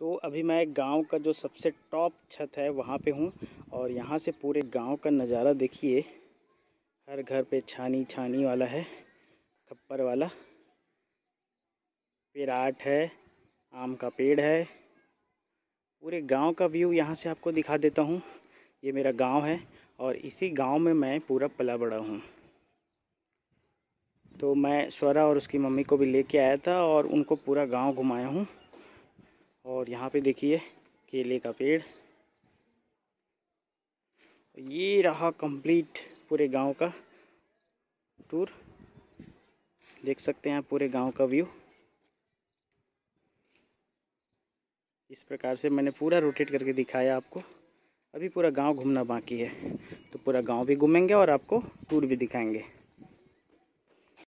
तो अभी मैं गांव का जो सबसे टॉप छत है वहाँ पे हूँ और यहाँ से पूरे गांव का नज़ारा देखिए हर घर पे छानी छानी वाला है खप्पर वाला पेराट है आम का पेड़ है पूरे गांव का व्यू यहाँ से आपको दिखा देता हूँ ये मेरा गांव है और इसी गांव में मैं पूरा पला बड़ा हूँ तो मैं स्वरा और उसकी मम्मी को भी लेके आया था और उनको पूरा गांव घुमाया हूँ और यहाँ पे देखिए केले का पेड़ ये रहा कंप्लीट पूरे गांव का टूर देख सकते हैं पूरे गांव का व्यू इस प्रकार से मैंने पूरा रोटेट करके दिखाया आपको अभी पूरा गांव घूमना बाकी है तो पूरा गांव भी घूमेंगे और आपको टूर भी दिखाएंगे